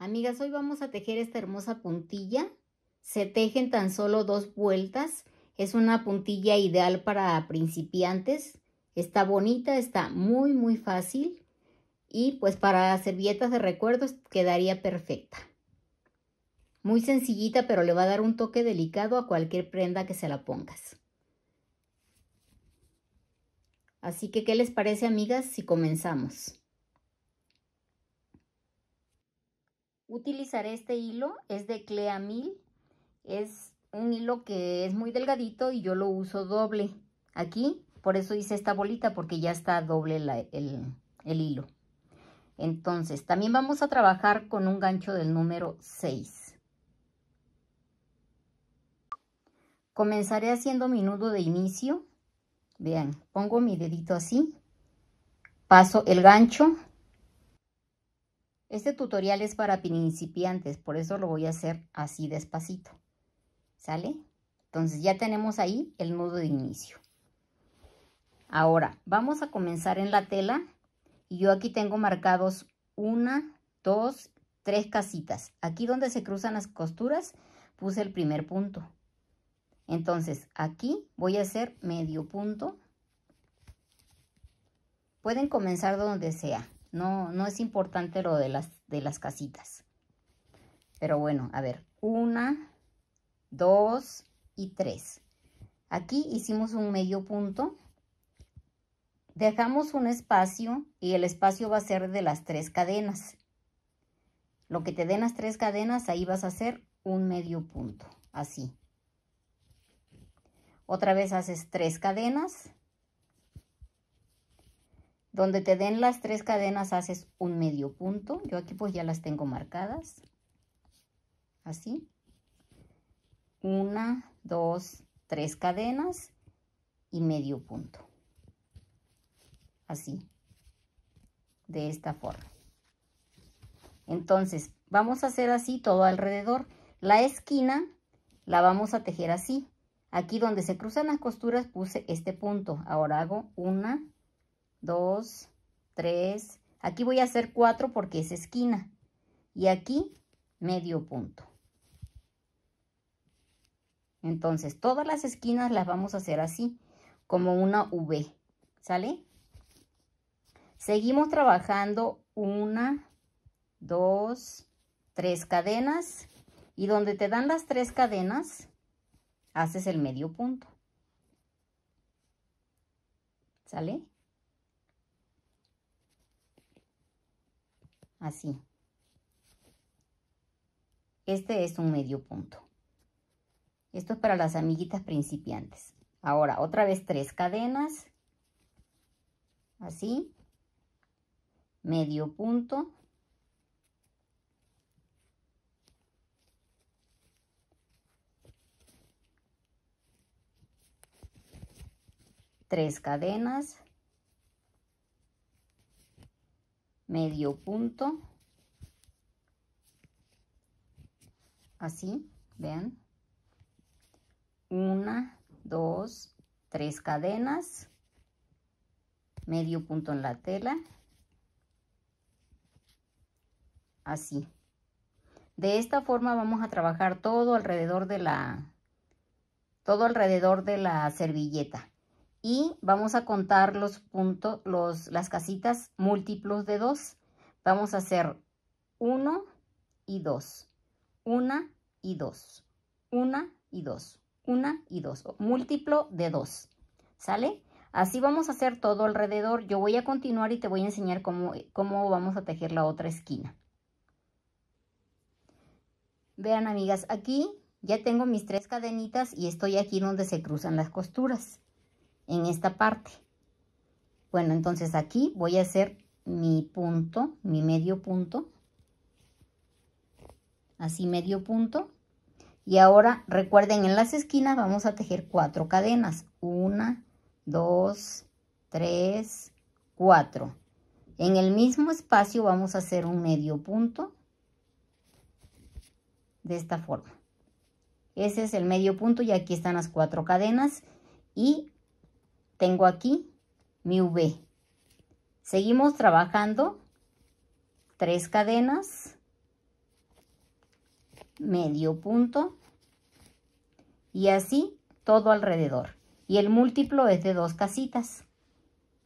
Amigas, hoy vamos a tejer esta hermosa puntilla. Se tejen tan solo dos vueltas. Es una puntilla ideal para principiantes. Está bonita, está muy, muy fácil. Y pues para servilletas de recuerdos quedaría perfecta. Muy sencillita, pero le va a dar un toque delicado a cualquier prenda que se la pongas. Así que, ¿qué les parece, amigas, si comenzamos? Utilizaré este hilo, es de Clea Mil, es un hilo que es muy delgadito y yo lo uso doble aquí, por eso hice esta bolita porque ya está doble el, el hilo. Entonces, también vamos a trabajar con un gancho del número 6. Comenzaré haciendo mi nudo de inicio. Vean, pongo mi dedito así, paso el gancho este tutorial es para principiantes, por eso lo voy a hacer así despacito. ¿Sale? Entonces ya tenemos ahí el nudo de inicio. Ahora, vamos a comenzar en la tela y yo aquí tengo marcados una, dos, tres casitas. Aquí donde se cruzan las costuras puse el primer punto. Entonces, aquí voy a hacer medio punto. Pueden comenzar donde sea. No, no es importante lo de las, de las casitas. Pero bueno, a ver, una, dos y tres. Aquí hicimos un medio punto. Dejamos un espacio y el espacio va a ser de las tres cadenas. Lo que te den las tres cadenas, ahí vas a hacer un medio punto, así. Otra vez haces tres cadenas donde te den las tres cadenas haces un medio punto. Yo aquí pues ya las tengo marcadas. Así. Una, dos, tres cadenas y medio punto. Así. De esta forma. Entonces, vamos a hacer así todo alrededor. La esquina la vamos a tejer así. Aquí donde se cruzan las costuras puse este punto. Ahora hago una, 2, 3. Aquí voy a hacer 4 porque es esquina. Y aquí medio punto. Entonces, todas las esquinas las vamos a hacer así, como una V. ¿Sale? Seguimos trabajando una, dos, tres cadenas. Y donde te dan las tres cadenas, haces el medio punto. ¿Sale? así. Este es un medio punto. Esto es para las amiguitas principiantes. Ahora, otra vez tres cadenas. Así. Medio punto. Tres cadenas. medio punto así vean una dos tres cadenas medio punto en la tela así de esta forma vamos a trabajar todo alrededor de la todo alrededor de la servilleta y vamos a contar los puntos, los, las casitas múltiplos de dos Vamos a hacer 1 y 2, una y 2, una y 2, una y dos múltiplo de dos ¿sale? Así vamos a hacer todo alrededor. Yo voy a continuar y te voy a enseñar cómo, cómo vamos a tejer la otra esquina. Vean, amigas, aquí ya tengo mis tres cadenitas y estoy aquí donde se cruzan las costuras en esta parte. Bueno, entonces aquí voy a hacer mi punto, mi medio punto. Así medio punto. Y ahora recuerden en las esquinas vamos a tejer cuatro cadenas. Una, dos, tres, cuatro. En el mismo espacio vamos a hacer un medio punto. De esta forma. Ese es el medio punto y aquí están las cuatro cadenas. Y tengo aquí mi V. Seguimos trabajando tres cadenas, medio punto y así todo alrededor. Y el múltiplo es de dos casitas,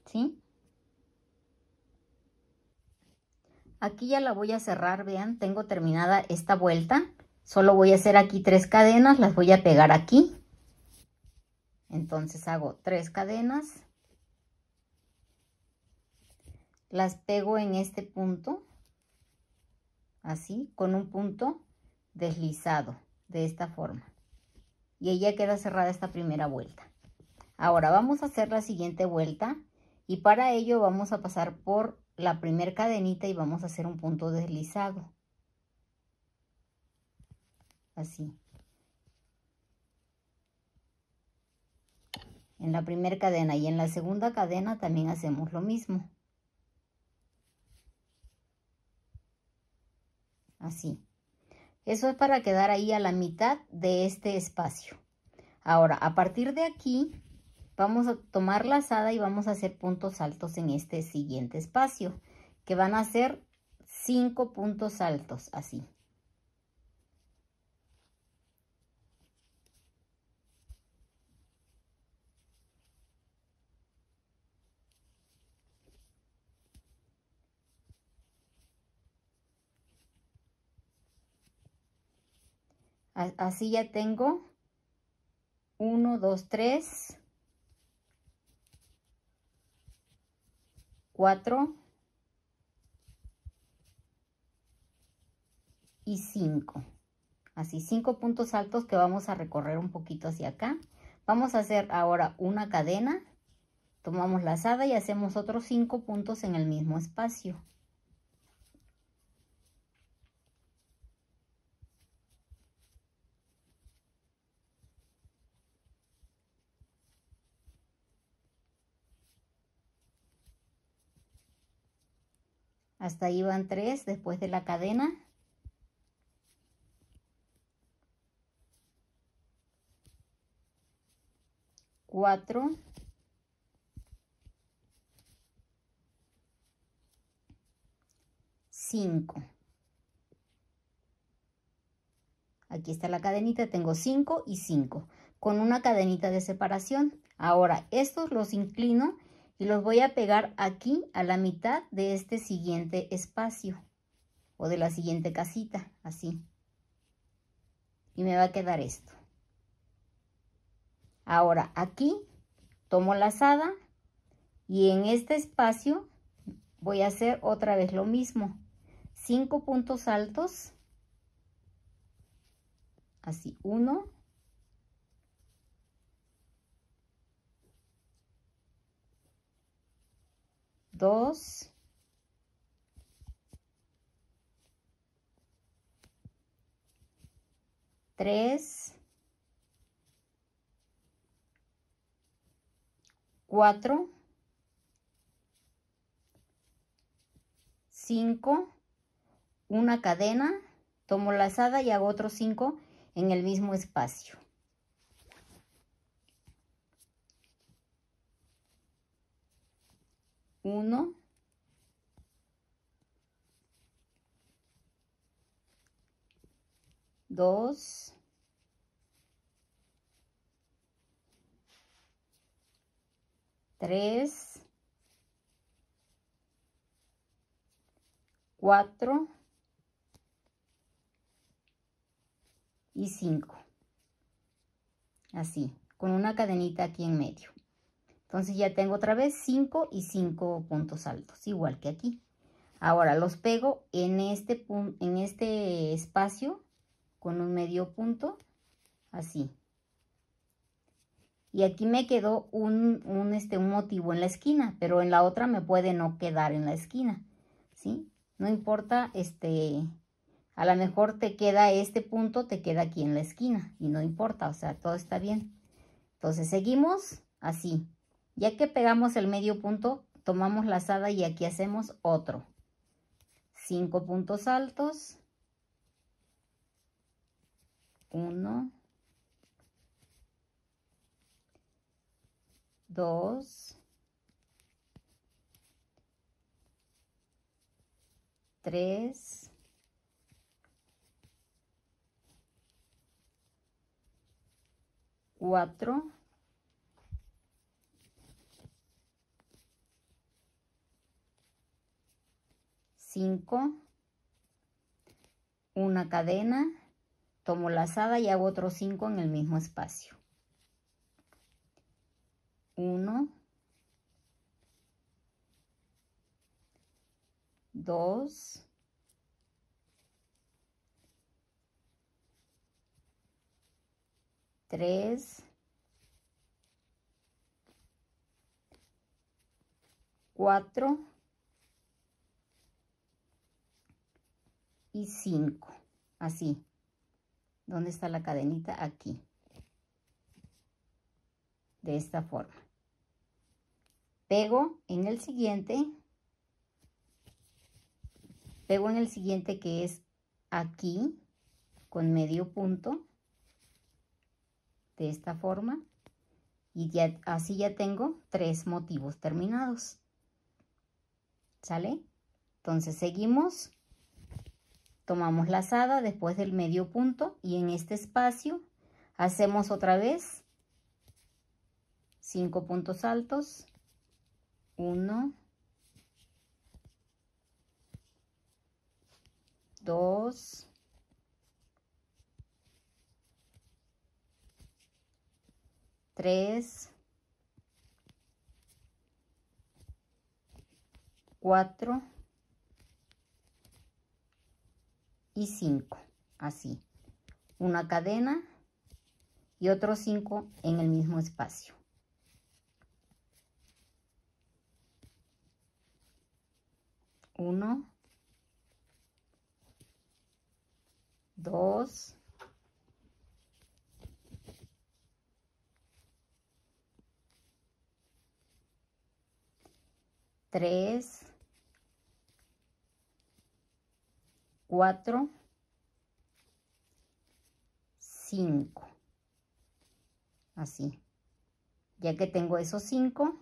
¿sí? Aquí ya la voy a cerrar, vean, tengo terminada esta vuelta. Solo voy a hacer aquí tres cadenas, las voy a pegar aquí entonces hago tres cadenas. Las pego en este punto, así, con un punto deslizado, de esta forma. Y ya queda cerrada esta primera vuelta. Ahora vamos a hacer la siguiente vuelta y para ello vamos a pasar por la primer cadenita y vamos a hacer un punto deslizado. Así. en la primera cadena y en la segunda cadena también hacemos lo mismo así eso es para quedar ahí a la mitad de este espacio ahora a partir de aquí vamos a tomar lazada y vamos a hacer puntos altos en este siguiente espacio que van a ser cinco puntos altos así Así ya tengo 1, 2, 3, 4 y 5. Así, 5 puntos altos que vamos a recorrer un poquito hacia acá. Vamos a hacer ahora una cadena, tomamos la lazada y hacemos otros 5 puntos en el mismo espacio. Hasta ahí van tres después de la cadena. Cuatro. Cinco. Aquí está la cadenita, tengo cinco y cinco. Con una cadenita de separación. Ahora, estos los inclino y los voy a pegar aquí a la mitad de este siguiente espacio o de la siguiente casita, así. Y me va a quedar esto. Ahora aquí tomo la lazada y en este espacio voy a hacer otra vez lo mismo. Cinco puntos altos. Así, uno, 2, 3, 4, 5, una cadena, tomo lazada y hago otros 5 en el mismo espacio. 1, 2, 3, 4 y 5. Así, con una cadenita aquí en medio. Entonces ya tengo otra vez 5 y 5 puntos altos, igual que aquí. Ahora los pego en este, en este espacio con un medio punto, así. Y aquí me quedó un, este, un motivo en la esquina, pero en la otra me puede no quedar en la esquina, ¿sí? No importa, este, a lo mejor te queda este punto, te queda aquí en la esquina y no importa, o sea, todo está bien. Entonces seguimos así. Ya que pegamos el medio punto, tomamos lazada y aquí hacemos otro. 5 puntos altos. 1, 2, 3, 4, 5, una cadena, tomo lazada y hago otros 5 en el mismo espacio. 1, 2, 3, 4, y 5 así ¿dónde está la cadenita? aquí de esta forma pego en el siguiente pego en el siguiente que es aquí con medio punto de esta forma y ya así ya tengo tres motivos terminados sale entonces seguimos tomamos lazada después del medio punto y en este espacio hacemos otra vez 5 puntos altos 1 2 3 4 y 5, así. Una cadena y otros 5 en el mismo espacio. Uno, dos, tres, 4, 5. Así. Ya que tengo esos 5,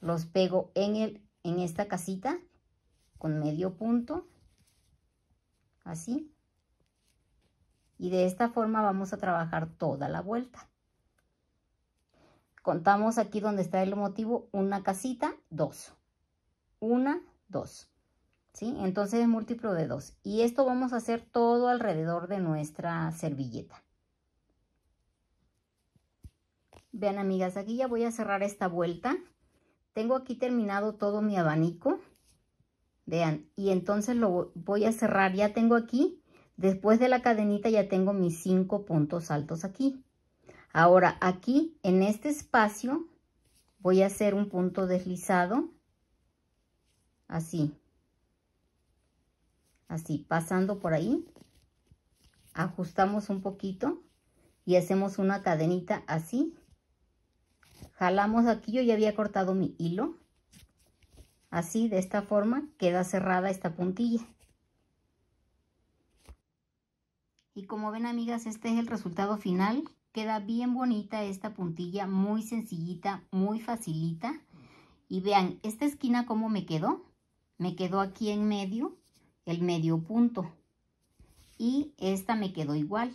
los pego en, el, en esta casita con medio punto. Así. Y de esta forma vamos a trabajar toda la vuelta. Contamos aquí donde está el motivo, una casita, dos. Una, dos. Entonces es múltiplo de 2. Y esto vamos a hacer todo alrededor de nuestra servilleta. Vean, amigas, aquí ya voy a cerrar esta vuelta. Tengo aquí terminado todo mi abanico. Vean, y entonces lo voy a cerrar. Ya tengo aquí, después de la cadenita, ya tengo mis cinco puntos altos aquí. Ahora, aquí, en este espacio, voy a hacer un punto deslizado. Así, así pasando por ahí ajustamos un poquito y hacemos una cadenita así jalamos aquí yo ya había cortado mi hilo así de esta forma queda cerrada esta puntilla y como ven amigas este es el resultado final queda bien bonita esta puntilla muy sencillita muy facilita y vean esta esquina cómo me quedó me quedó aquí en medio el medio punto y esta me quedó igual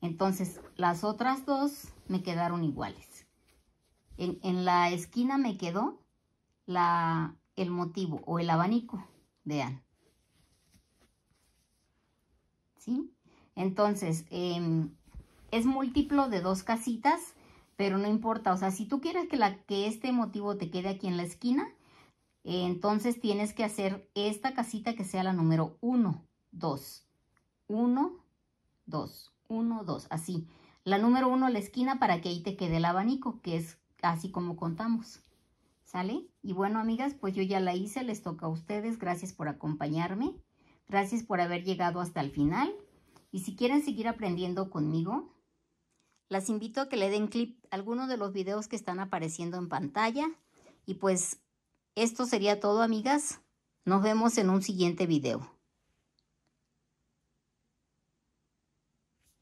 entonces las otras dos me quedaron iguales en, la esquina me quedó la, el motivo o el abanico vean ¿sí? entonces em, es múltiplo de dos casitas pero no importa o sea si tú quieres que, la, que este motivo te quede aquí en la esquina entonces tienes que hacer esta casita que sea la número 1, 2, 1, 2, 1, 2, así. La número 1 la esquina para que ahí te quede el abanico, que es así como contamos. ¿Sale? Y bueno, amigas, pues yo ya la hice, les toca a ustedes. Gracias por acompañarme. Gracias por haber llegado hasta el final. Y si quieren seguir aprendiendo conmigo, las invito a que le den clip a alguno de los videos que están apareciendo en pantalla. Y pues esto sería todo, amigas. Nos vemos en un siguiente video.